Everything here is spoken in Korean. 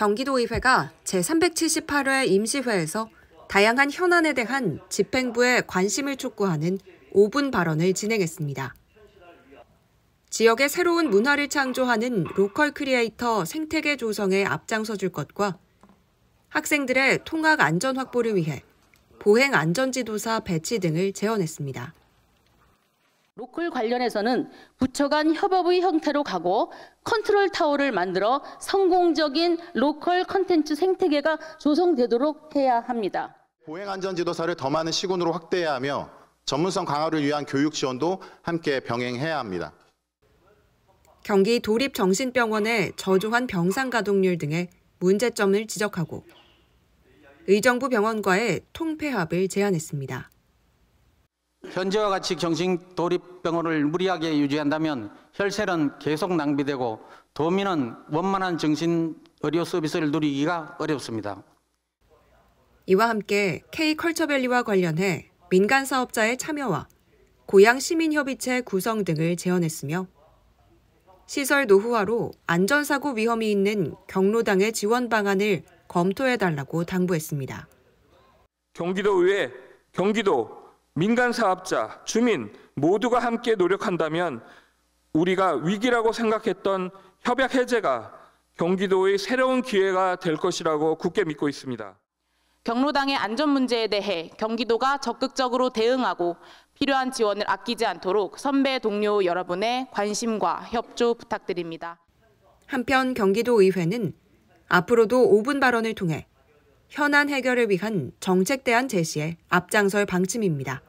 경기도의회가 제378회 임시회에서 다양한 현안에 대한 집행부의 관심을 촉구하는 5분 발언을 진행했습니다. 지역의 새로운 문화를 창조하는 로컬 크리에이터 생태계 조성에 앞장서 줄 것과 학생들의 통학 안전 확보를 위해 보행 안전지도사 배치 등을 제언했습니다. 로컬 관련해서는 부처 간 협업의 형태로 가고 컨트롤 타워를 만들어 성공적인 로컬 컨텐츠 생태계가 조성되도록 해야 합니다. 보행안전지도사를 더 많은 시군으로 확대해야 하며 전문성 강화를 위한 교육 지원도 함께 병행해야 합니다. 경기 도립정신병원의 저조한 병상 가동률 등의 문제점을 지적하고 의정부 병원과의 통폐합을 제안했습니다. 현재와 같이 정신도립병원을 무리하게 유지한다면 혈세는 계속 낭비되고 도민은 원만한 정신의료 서비스를 누리기가 어렵습니다. 이와 함께 K컬처밸리와 관련해 민간 사업자의 참여와 고양시민협의체 구성 등을 제언했으며 시설 노후화로 안전사고 위험이 있는 경로당의 지원 방안을 검토해달라고 당부했습니다. 경기도의회, 경기도 민간 사업자, 주민 모두가 함께 노력한다면 우리가 위기라고 생각했던 협약 해제가 경기도의 새로운 기회가 될 것이라고 굳게 믿고 있습니다. 경로당의 안전 문제에 대해 경기도가 적극적으로 대응하고 필요한 지원을 아끼지 않도록 선배 동료 여러분의 관심과 협조 부탁드립니다. 한편 경기도 의회는 앞으로도 5분 발언을 통해 현안 해결을 위한 정책 대안 제시에 앞장설 방침입니다.